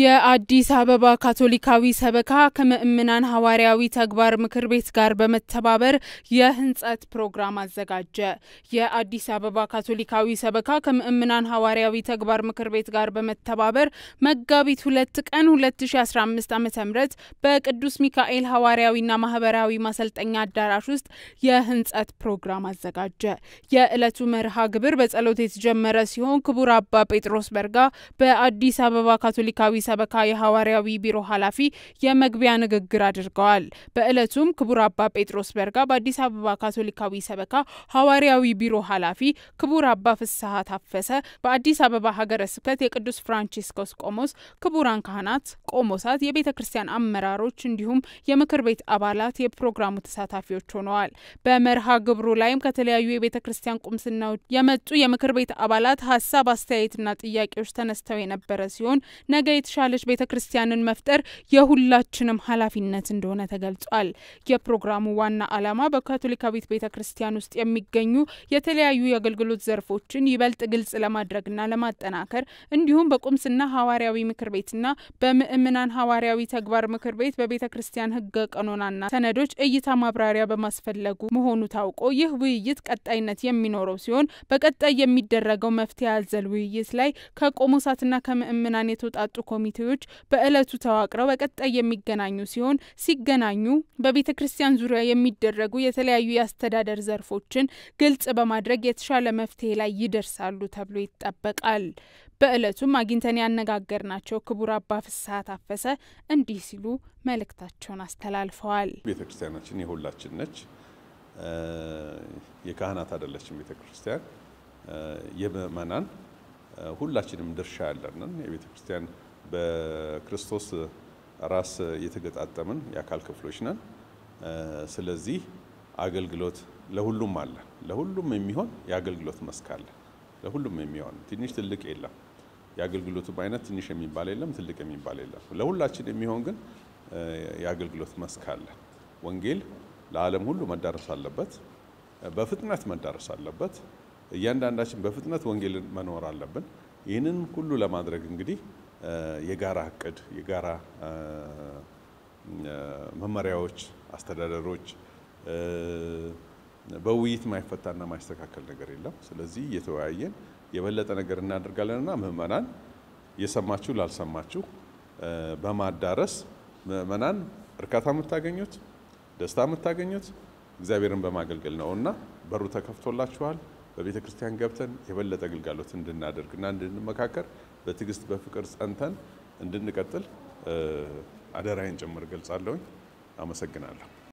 የአዲስ አበባ ካቶሊካዊ ሰበካ ከምእምናን ሐዋርያዊ ተግባር ምክር ቤት ጋር በመተባበር የህንጸት ፕሮግራም አዘጋጀ። የአዲስ አበባ ካቶሊካዊ ሰበካ ከምእምናን ሐዋርያዊ ተግባር ምክር ቤት ጋር በመተባበር መጋቢት ሁለት ቀን 2015 ዓ ም በቅዱስ ሚካኤል ሐዋርያዊና ማህበራዊ ማሰልጠኛ አዳራሽ ውስጥ የህንጸት ፕሮግራም አዘጋጀ። የዕለቱ መርሃ ግብር በጸሎት የተጀመረ ሲሆን ክቡር አባ ጴጥሮስ በርጋ በአዲስ አበባ ካቶሊካዊ ሰበካ የሐዋርያዊ ቢሮ ኃላፊ የመግቢያ ንግግር አድርገዋል። በዕለቱም ክቡር አባ ጴጥሮስ በርጋ በአዲስ አበባ ካቶሊካዊ ሰበካ ሐዋርያዊ ቢሮ ኃላፊ፣ ክቡር አባ ፍስሐ ታፈሰ በአዲስ አበባ ሀገረ ስብከት የቅዱስ ፍራንቺስኮስ ቆሞስ፣ ክቡራን ካህናት፣ ቆሞሳት፣ የቤተ ክርስቲያን አመራሮች እንዲሁም የምክር ቤት አባላት የፕሮግራሙ ተሳታፊዎች ሆነዋል። በመርሃ ግብሩ ላይም ከተለያዩ የቤተ ክርስቲያን ቁምስናዎች የመጡ የምክር ቤት አባላት ሀሳብ፣ አስተያየትና ጥያቄዎች ተነስተው የነበረ ሲሆን ነገ የተሻ የተሻለች ቤተ ክርስቲያንን መፍጠር የሁላችንም ኃላፊነት እንደሆነ ተገልጿል። የፕሮግራሙ ዋና ዓላማ በካቶሊካዊት ቤተ ክርስቲያን ውስጥ የሚገኙ የተለያዩ የአገልግሎት ዘርፎችን ይበልጥ ግልጽ ለማድረግና ለማጠናከር እንዲሁም በቁምስና ሐዋርያዊ ምክር ቤትና በምእምናን ሐዋርያዊ ተግባር ምክር ቤት በቤተ ክርስቲያን ሕገ ቀኖናና ሰነዶች እይታ ማብራሪያ በማስፈለጉ መሆኑ ታውቆ ይህ ውይይት ቀጣይነት የሚኖረው ሲሆን በቀጣይ የሚደረገው መፍትሄ አዘል ውይይት ላይ ከቆሞሳትና ከምእምናን የተውጣጡ ኮሚ ኮሚቴዎች በእለቱ ተዋቅረው በቀጣይ የሚገናኙ ሲሆን ሲገናኙ በቤተ ክርስቲያን ዙሪያ የሚደረጉ የተለያዩ የአስተዳደር ዘርፎችን ግልጽ በማድረግ የተሻለ መፍትሄ ላይ ይደርሳሉ ተብሎ ይጠበቃል። በእለቱም አግኝተን ያነጋገርናቸው ክቡር አባ ፍስሐ ታፈሰ እንዲህ ሲሉ መልእክታቸውን አስተላልፈዋል። ቤተ ክርስቲያናችን የሁላችን ነች። የካህናት አይደለችም ቤተ ክርስቲያን የምእመናን ሁላችንም ድርሻ ያለንን የቤተ ክርስቲያን በክርስቶስ ራስ የተገጣጠምን የአካል ክፍሎች ነን። ስለዚህ አገልግሎት ለሁሉም አለ። ለሁሉም የሚሆን የአገልግሎት መስክ አለ። ለሁሉም የሚሆን ትንሽ ትልቅ የለም። የአገልግሎቱም አይነት ትንሽ የሚባል የለም፣ ትልቅ የሚባል የለም። ለሁላችን የሚሆን ግን የአገልግሎት መስክ አለ። ወንጌል ለዓለም ሁሉ መዳረስ አለበት፣ በፍጥነት መዳረስ አለበት። እያንዳንዳችን በፍጥነት ወንጌልን መኖር አለብን። ይህንን ሁሉ ለማድረግ እንግዲህ የጋራ እቅድ፣ የጋራ መመሪያዎች፣ አስተዳደሮች በውይይት ማይፈታና ማይስተካከል ነገር የለም። ስለዚህ እየተወያየን የበለጠ ነገር እናደርጋለን እና ምእመናን የሰማችሁ ላልሰማችሁ በማዳረስ ምዕመናን እርካታ የምታገኙት ደስታ የምታገኙት እግዚአብሔርን በማገልገል ነው እና በሩ ተከፍቶላችኋል። በቤተ ክርስቲያን ገብተን የበለጠ ግልጋሎት እንድናደርግ እና እንድንመካከር በትዕግስት በፍቅር ጸንተን እንድንቀጥል አደራዬን ጭምር ገልጻለሁኝ። አመሰግናለሁ።